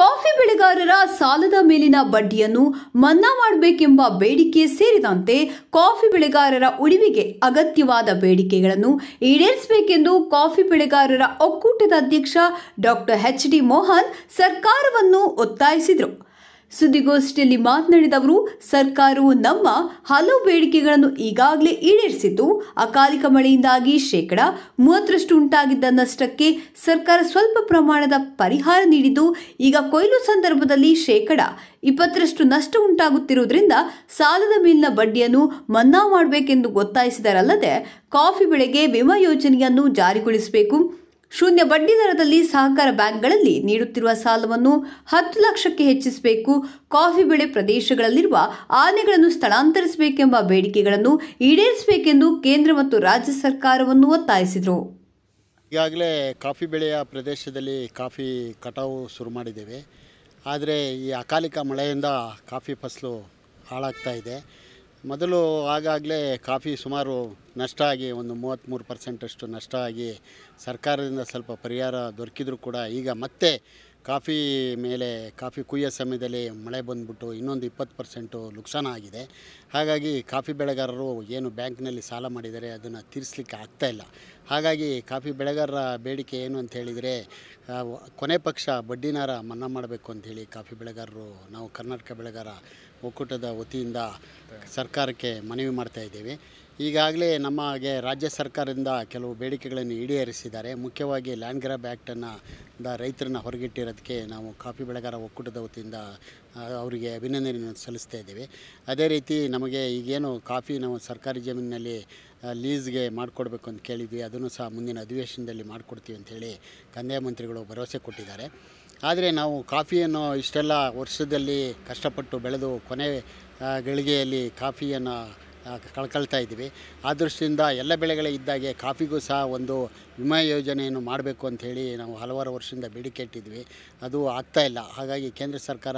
coffee ಬೆಳೆಗಾರರ ಸಾಲದ ಮೇಲಿನ ಬಡ್ಡಿಯನ್ನು ಮನ್ನಾ ಮಾಡಬೇಕೆಂಬ ಬೇಡಿಕೆ ಸೇರಿದಂತೆ ಕಾಫಿ ಬೆಳೆಗಾರರ ಉಳಿವಿಗೆ ಅಗತ್ಯವಾದ ಬೇಡಿಕೆಗಳನ್ನು ಈಡೇರಿಸಬೇಕೆಂದು ಕಾಫಿ ಬೆಳೆಗಾರರ ಒಕ್ಕೂಟದ ಅಧ್ಯಕ್ಷ ಡಾಕ್ಟರ್ ಎಚ್ ಡಿ ಮೋಹನ್ ಸರ್ಕಾರವನ್ನು ಒತ್ತಾಯಿಸಿದರು ಸುದ್ದಿಗೋಷ್ಠಿಯಲ್ಲಿ ಮಾತನಾಡಿದ ಅವರು ಸರ್ಕಾರವು ನಮ್ಮ ಹಲವು ಬೇಡಿಕೆಗಳನ್ನು ಈಗಾಗಲೇ ಈಡೇರಿಸಿದ್ದು ಅಕಾಲಿಕ ಮಳೆಯಿಂದಾಗಿ ಶೇಕಡ ಮೂವತ್ತರಷ್ಟು ಉಂಟಾಗಿದ್ದ ನಷ್ಟಕ್ಕೆ ಸರ್ಕಾರ ಸ್ವಲ್ಪ ಪ್ರಮಾಣದ ಪರಿಹಾರ ನೀಡಿದ್ದು ಈಗ ಕೊಯ್ಲು ಸಂದರ್ಭದಲ್ಲಿ ಶೇಕಡ ಇಪ್ಪತ್ತರಷ್ಟು ನಷ್ಟ ಉಂಟಾಗುತ್ತಿರುವುದರಿಂದ ಸಾಲದ ಮೇಲಿನ ಬಡ್ಡಿಯನ್ನು ಮನ್ನಾ ಮಾಡಬೇಕೆಂದು ಒತ್ತಾಯಿಸಿದರಲ್ಲದೆ ಕಾಫಿ ಬೆಳೆಗೆ ವಿಮಾ ಯೋಜನೆಯನ್ನು ಜಾರಿಗೊಳಿಸಬೇಕು ಶೂನ್ಯ ಬಡ್ಡಿ ದರದಲ್ಲಿ ಸಹಕಾರ ಬ್ಯಾಂಕ್ಗಳಲ್ಲಿ ನೀಡುತ್ತಿರುವ ಸಾಲವನ್ನು ಹತ್ತು ಲಕ್ಷಕ್ಕೆ ಹೆಚ್ಚಿಸಬೇಕು ಕಾಫಿ ಬೆಳೆ ಪ್ರದೇಶಗಳಲ್ಲಿರುವ ಆನೆಗಳನ್ನು ಸ್ಥಳಾಂತರಿಸಬೇಕೆಂಬ ಬೇಡಿಕೆಗಳನ್ನು ಈಡೇರಿಸಬೇಕೆಂದು ಕೇಂದ್ರ ಮತ್ತು ರಾಜ್ಯ ಸರ್ಕಾರವನ್ನು ಒತ್ತಾಯಿಸಿದರು ಈಗಾಗಲೇ ಕಾಫಿ ಬೆಳೆಯ ಪ್ರದೇಶದಲ್ಲಿ ಕಾಫಿ ಕಟಾವು ಶುರು ಮಾಡಿದ್ದೇವೆ ಆದರೆ ಈ ಅಕಾಲಿಕ ಮಳೆಯಿಂದ ಕಾಫಿ ಫಸಲು ಹಾಳಾಗ್ತಾ ಇದೆ ಮೊದಲು ಆಗಾಗಲೇ ಕಾಫಿ ಸುಮಾರು ನಷ್ಟ ಆಗಿ ಒಂದು ಮೂವತ್ತ್ಮೂರು ಪರ್ಸೆಂಟಷ್ಟು ನಷ್ಟ ಆಗಿ ಸರ್ಕಾರದಿಂದ ಸ್ವಲ್ಪ ಪರಿಹಾರ ದೊರಕಿದ್ರು ಕೂಡ ಈಗ ಮತ್ತೆ ಕಾಫಿ ಮೇಲೆ ಕಾಫಿ ಕುಯ್ಯೋ ಸಮಯದಲ್ಲಿ ಮಳೆ ಬಂದ್ಬಿಟ್ಟು ಇನ್ನೊಂದು ಇಪ್ಪತ್ತು ಪರ್ಸೆಂಟು ನುಕ್ಸಾನ ಆಗಿದೆ ಹಾಗಾಗಿ ಕಾಫಿ ಬೆಳೆಗಾರರು ಏನು ಬ್ಯಾಂಕ್ನಲ್ಲಿ ಸಾಲ ಮಾಡಿದರೆ ಅದನ್ನು ತೀರಿಸಲಿಕ್ಕೆ ಆಗ್ತಾಯಿಲ್ಲ ಹಾಗಾಗಿ ಕಾಫಿ ಬೆಳೆಗಾರರ ಬೇಡಿಕೆ ಏನು ಅಂತ ಹೇಳಿದರೆ ಕೊನೆ ಪಕ್ಷ ಬಡ್ಡಿನಾರ ಮನ್ನಾ ಮಾಡಬೇಕು ಅಂಥೇಳಿ ಕಾಫಿ ಬೆಳೆಗಾರರು ನಾವು ಕರ್ನಾಟಕ ಬೆಳೆಗಾರ ಒಕ್ಕೂಟದ ವತಿಯಿಂದ ಸರ್ಕಾರಕ್ಕೆ ಮನವಿ ಮಾಡ್ತಾಯಿದ್ದೀವಿ ಈಗಾಗಲೇ ನಮಗೆ ರಾಜ್ಯ ಸರ್ಕಾರದಿಂದ ಕೆಲವು ಬೇಡಿಕೆಗಳನ್ನು ಈಡೇರಿಸಿದ್ದಾರೆ ಮುಖ್ಯವಾಗಿ ಲ್ಯಾಂಡ್ ಗ್ರಾಬ್ ಆ್ಯಕ್ಟನ್ನು ರೈತರನ್ನ ಹೊರಗಿಟ್ಟಿರೋದಕ್ಕೆ ನಾವು ಕಾಫಿ ಬೆಳೆಗಾರ ಒಕ್ಕೂಟದ ವತಿಯಿಂದ ಅವರಿಗೆ ಅಭಿನಂದನೆಯನ್ನು ಸಲ್ಲಿಸ್ತಾ ಇದ್ದೀವಿ ಅದೇ ರೀತಿ ನಮಗೆ ಈಗೇನು ಕಾಫಿ ನಾವು ಸರ್ಕಾರಿ ಜಮೀನಿನಲ್ಲಿ ಲೀಸ್ಗೆ ಮಾಡಿಕೊಡ್ಬೇಕು ಅಂತ ಕೇಳಿದ್ವಿ ಅದನ್ನು ಸಹ ಮುಂದಿನ ಅಧಿವೇಶನದಲ್ಲಿ ಮಾಡಿಕೊಡ್ತೀವಿ ಅಂಥೇಳಿ ಕಂದಾಯ ಮಂತ್ರಿಗಳು ಭರವಸೆ ಕೊಟ್ಟಿದ್ದಾರೆ ಆದರೆ ನಾವು ಕಾಫಿಯನ್ನು ಇಷ್ಟೆಲ್ಲ ವರ್ಷದಲ್ಲಿ ಕಷ್ಟಪಟ್ಟು ಬೆಳೆದು ಕೊನೆ ಗಳಿಗೆಯಲ್ಲಿ ಕಾಫಿಯನ್ನು ಕಳ್ಕಳ್ತಾ ಇದ್ದೀವಿ ಆ ದೃಷ್ಟಿಯಿಂದ ಎಲ್ಲ ಬೆಳೆಗಳೇ ಇದ್ದಾಗೆ ಕಾಫಿಗೂ ಸಹ ಒಂದು ವಿಮಾ ಯೋಜನೆಯನ್ನು ಮಾಡಬೇಕು ಅಂಥೇಳಿ ನಾವು ಹಲವಾರು ವರ್ಷದಿಂದ ಬೇಡಿಕೆ ಇಟ್ಟಿದ್ವಿ ಅದು ಆಗ್ತಾ ಇಲ್ಲ ಹಾಗಾಗಿ ಕೇಂದ್ರ ಸರ್ಕಾರ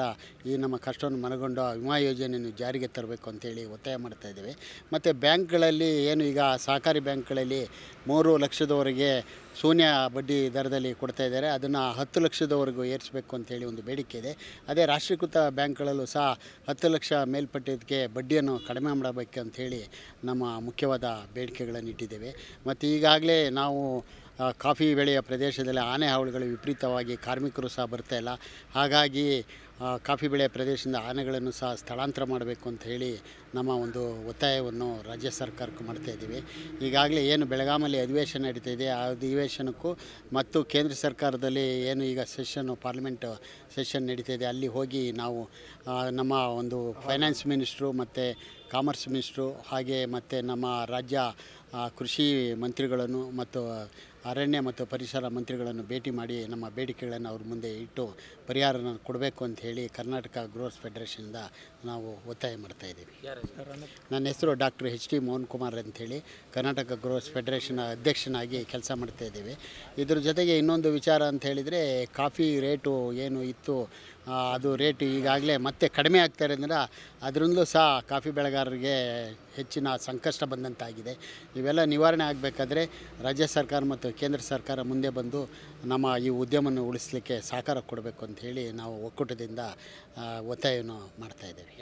ಈ ನಮ್ಮ ಕಷ್ಟವನ್ನು ಮನಗೊಂಡು ಆ ವಿಮಾ ಯೋಜನೆಯನ್ನು ಜಾರಿಗೆ ತರಬೇಕು ಅಂತೇಳಿ ಒತ್ತಾಯ ಮಾಡ್ತಾ ಇದ್ದೇವೆ ಮತ್ತು ಬ್ಯಾಂಕ್ಗಳಲ್ಲಿ ಏನು ಈಗ ಸಹಕಾರಿ ಬ್ಯಾಂಕ್ಗಳಲ್ಲಿ ಮೂರು ಲಕ್ಷದವರೆಗೆ ಶೂನ್ಯ ಬಡ್ಡಿ ದರದಲ್ಲಿ ಕೊಡ್ತಾ ಇದ್ದಾರೆ ಅದನ್ನು ಹತ್ತು ಲಕ್ಷದವರೆಗೂ ಏರಿಸಬೇಕು ಅಂತೇಳಿ ಒಂದು ಬೇಡಿಕೆ ಇದೆ ಅದೇ ರಾಷ್ಟ್ರೀಕೃತ ಬ್ಯಾಂಕ್ಗಳಲ್ಲೂ ಸಹ ಹತ್ತು ಲಕ್ಷ ಮೇಲ್ಪಟ್ಟಿದ್ದಕ್ಕೆ ಬಡ್ಡಿಯನ್ನು ಕಡಿಮೆ ಮಾಡಬೇಕು ಹೇಳಿ ನಮ್ಮ ಮುಖ್ಯವಾದ ಬೇಡಿಕೆಗಳನ್ನು ಇಟ್ಟಿದ್ದೇವೆ ಮತ್ತು ಈಗಾಗಲೇ ನಾವು ಕಾಫಿ ಬೆಳೆಯ ಪ್ರದೇಶದಲ್ಲಿ ಆನೆ ಹಾವಳಿಗಳು ವಿಪರೀತವಾಗಿ ಕಾರ್ಮಿಕರು ಸಹ ಬರ್ತಾಯಿಲ್ಲ ಹಾಗಾಗಿ ಕಾಫಿ ಬೆಳೆಯ ಪ್ರದೇಶದಿಂದ ಆನೆಗಳನ್ನು ಸಹ ಸ್ಥಳಾಂತರ ಮಾಡಬೇಕು ಅಂತ ಹೇಳಿ ನಮ್ಮ ಒಂದು ಒತ್ತಾಯವನ್ನು ರಾಜ್ಯ ಸರ್ಕಾರಕ್ಕೆ ಮಾಡ್ತಾಯಿದ್ದೀವಿ ಈಗಾಗಲೇ ಏನು ಬೆಳಗಾಮಲ್ಲಿ ಅಧಿವೇಶನ ನಡೀತಾ ಇದೆ ಆ ಅಧಿವೇಶನಕ್ಕೂ ಮತ್ತು ಕೇಂದ್ರ ಸರ್ಕಾರದಲ್ಲಿ ಏನು ಈಗ ಸೆಷನ್ನು ಪಾರ್ಲಿಮೆಂಟ್ ಸೆಷನ್ ನಡೀತಾ ಇದೆ ಅಲ್ಲಿ ಹೋಗಿ ನಾವು ನಮ್ಮ ಒಂದು ಫೈನಾನ್ಸ್ ಮಿನಿಸ್ಟ್ರು ಮತ್ತು ಕಾಮರ್ಸ್ ಮಿನಿಸ್ಟ್ರು ಹಾಗೆ ಮತ್ತು ನಮ್ಮ ರಾಜ್ಯ ಕೃಷಿ ಮಂತ್ರಿಗಳನ್ನು ಮತ್ತು ಅರಣ್ಯ ಮತ್ತು ಪರಿಸರ ಮಂತ್ರಿಗಳನ್ನು ಭೇಟಿ ಮಾಡಿ ನಮ್ಮ ಬೇಡಿಕೆಗಳನ್ನು ಅವ್ರ ಮುಂದೆ ಇಟ್ಟು ಪರಿಹಾರನ ಕೊಡಬೇಕು ಅಂತ ಹೇಳಿ ಕರ್ನಾಟಕ ಗ್ರೋಸ್ ಫೆಡರೇಷನ್ದ ನಾವು ಒತ್ತಾಯ ಮಾಡ್ತಾ ಇದ್ದೀವಿ ನನ್ನ ಹೆಸರು doctor H T Mohan Kumar ಅಂಥೇಳಿ ಕರ್ನಾಟಕ ಗ್ರೋಸ್ ಫೆಡರೇಷನ್ ಅಧ್ಯಕ್ಷನಾಗಿ ಕೆಲಸ ಮಾಡ್ತಾ ಇದ್ದೀವಿ ಇದ್ರ ಜೊತೆಗೆ ಇನ್ನೊಂದು ವಿಚಾರ ಅಂತ ಹೇಳಿದರೆ ಕಾಫಿ ರೇಟು ಏನು ಇತ್ತು ಅದು ರೇಟ್ ಈಗಾಗಲೇ ಮತ್ತೆ ಕಡಿಮೆ ಆಗ್ತಾ ಇರೋದ್ರಿಂದ ಅದರಿಂದಲೂ ಸಹ ಕಾಫಿ ಬೆಳೆಗಾರರಿಗೆ ಹೆಚ್ಚಿನ ಸಂಕಷ್ಟ ಬಂದಂತಾಗಿದೆ ಇವೆಲ್ಲ ನಿವಾರಣೆ ಆಗಬೇಕಾದ್ರೆ ರಾಜ್ಯ ಸರ್ಕಾರ ಮತ್ತು ಕೇಂದ್ರ ಸರ್ಕಾರ ಮುಂದೆ ಬಂದು ನಮ್ಮ ಈ ಉದ್ಯಮವನ್ನು ಉಳಿಸಲಿಕ್ಕೆ ಸಹಕಾರ ಕೊಡಬೇಕು ಅಂತ ಹೇಳಿ ನಾವು ಒಕ್ಕೂಟದಿಂದ ಒತ್ತಾಯವನ್ನು ಮಾಡ್ತಾಯಿದ್ದೇವೆ